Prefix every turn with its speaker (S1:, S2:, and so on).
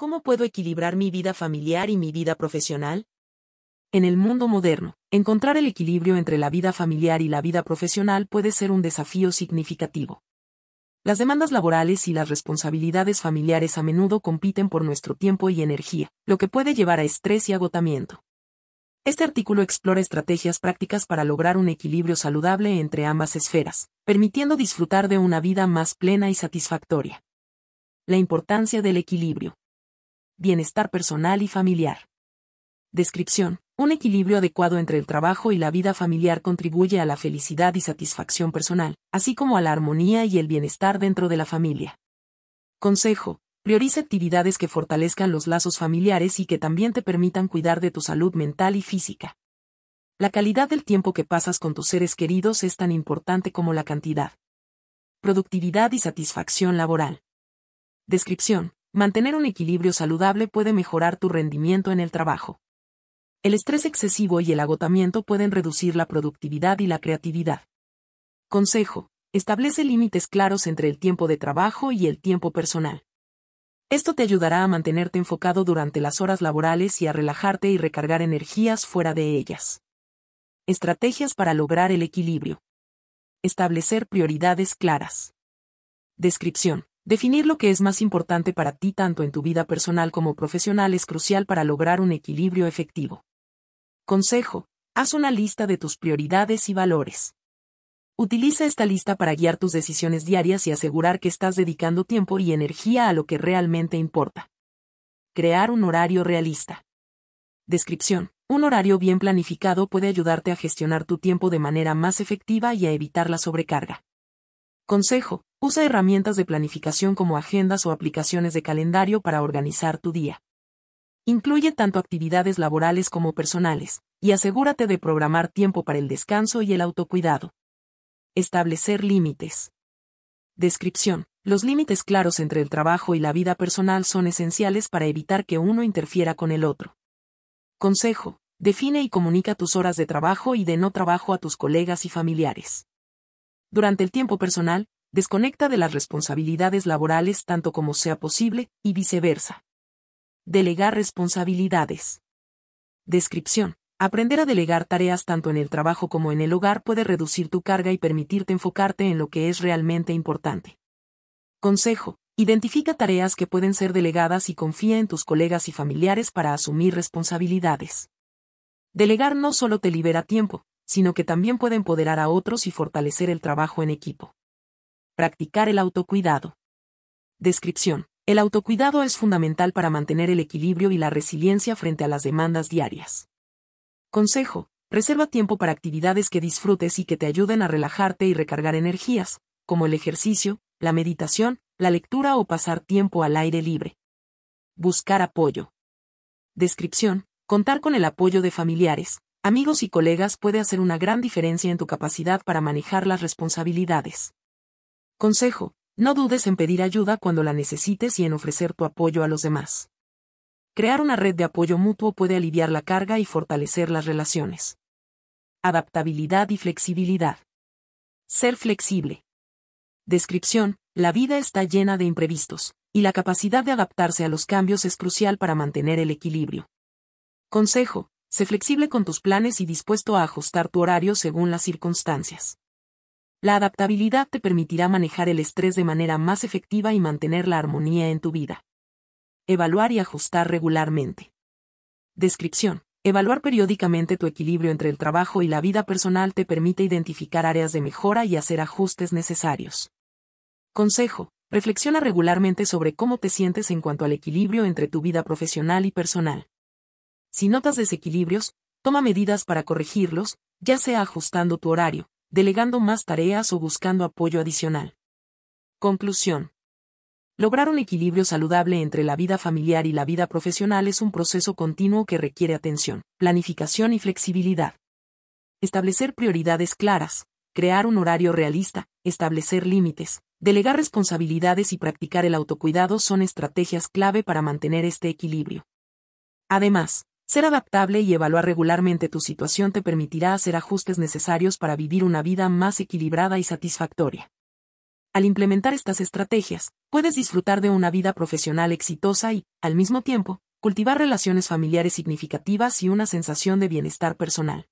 S1: ¿Cómo puedo equilibrar mi vida familiar y mi vida profesional? En el mundo moderno, encontrar el equilibrio entre la vida familiar y la vida profesional puede ser un desafío significativo. Las demandas laborales y las responsabilidades familiares a menudo compiten por nuestro tiempo y energía, lo que puede llevar a estrés y agotamiento. Este artículo explora estrategias prácticas para lograr un equilibrio saludable entre ambas esferas, permitiendo disfrutar de una vida más plena y satisfactoria. La importancia del equilibrio bienestar personal y familiar. Descripción. Un equilibrio adecuado entre el trabajo y la vida familiar contribuye a la felicidad y satisfacción personal, así como a la armonía y el bienestar dentro de la familia. Consejo. Priorice actividades que fortalezcan los lazos familiares y que también te permitan cuidar de tu salud mental y física. La calidad del tiempo que pasas con tus seres queridos es tan importante como la cantidad. Productividad y satisfacción laboral. Descripción. Mantener un equilibrio saludable puede mejorar tu rendimiento en el trabajo. El estrés excesivo y el agotamiento pueden reducir la productividad y la creatividad. Consejo. Establece límites claros entre el tiempo de trabajo y el tiempo personal. Esto te ayudará a mantenerte enfocado durante las horas laborales y a relajarte y recargar energías fuera de ellas. Estrategias para lograr el equilibrio. Establecer prioridades claras. Descripción. Definir lo que es más importante para ti tanto en tu vida personal como profesional es crucial para lograr un equilibrio efectivo. Consejo, haz una lista de tus prioridades y valores. Utiliza esta lista para guiar tus decisiones diarias y asegurar que estás dedicando tiempo y energía a lo que realmente importa. Crear un horario realista. Descripción. Un horario bien planificado puede ayudarte a gestionar tu tiempo de manera más efectiva y a evitar la sobrecarga. Consejo. Usa herramientas de planificación como agendas o aplicaciones de calendario para organizar tu día. Incluye tanto actividades laborales como personales, y asegúrate de programar tiempo para el descanso y el autocuidado. Establecer límites. Descripción. Los límites claros entre el trabajo y la vida personal son esenciales para evitar que uno interfiera con el otro. Consejo. Define y comunica tus horas de trabajo y de no trabajo a tus colegas y familiares. Durante el tiempo personal, desconecta de las responsabilidades laborales tanto como sea posible, y viceversa. Delegar responsabilidades. Descripción. Aprender a delegar tareas tanto en el trabajo como en el hogar puede reducir tu carga y permitirte enfocarte en lo que es realmente importante. Consejo. Identifica tareas que pueden ser delegadas y confía en tus colegas y familiares para asumir responsabilidades. Delegar no solo te libera tiempo, sino que también puede empoderar a otros y fortalecer el trabajo en equipo. Practicar el autocuidado. Descripción. El autocuidado es fundamental para mantener el equilibrio y la resiliencia frente a las demandas diarias. Consejo. Reserva tiempo para actividades que disfrutes y que te ayuden a relajarte y recargar energías, como el ejercicio, la meditación, la lectura o pasar tiempo al aire libre. Buscar apoyo. Descripción. Contar con el apoyo de familiares, amigos y colegas puede hacer una gran diferencia en tu capacidad para manejar las responsabilidades. Consejo, no dudes en pedir ayuda cuando la necesites y en ofrecer tu apoyo a los demás. Crear una red de apoyo mutuo puede aliviar la carga y fortalecer las relaciones. Adaptabilidad y flexibilidad. Ser flexible. Descripción, la vida está llena de imprevistos, y la capacidad de adaptarse a los cambios es crucial para mantener el equilibrio. Consejo, Sé flexible con tus planes y dispuesto a ajustar tu horario según las circunstancias. La adaptabilidad te permitirá manejar el estrés de manera más efectiva y mantener la armonía en tu vida. Evaluar y ajustar regularmente. Descripción. Evaluar periódicamente tu equilibrio entre el trabajo y la vida personal te permite identificar áreas de mejora y hacer ajustes necesarios. Consejo. Reflexiona regularmente sobre cómo te sientes en cuanto al equilibrio entre tu vida profesional y personal. Si notas desequilibrios, toma medidas para corregirlos, ya sea ajustando tu horario, delegando más tareas o buscando apoyo adicional. Conclusión. Lograr un equilibrio saludable entre la vida familiar y la vida profesional es un proceso continuo que requiere atención, planificación y flexibilidad. Establecer prioridades claras, crear un horario realista, establecer límites, delegar responsabilidades y practicar el autocuidado son estrategias clave para mantener este equilibrio. Además, ser adaptable y evaluar regularmente tu situación te permitirá hacer ajustes necesarios para vivir una vida más equilibrada y satisfactoria. Al implementar estas estrategias, puedes disfrutar de una vida profesional exitosa y, al mismo tiempo, cultivar relaciones familiares significativas y una sensación de bienestar personal.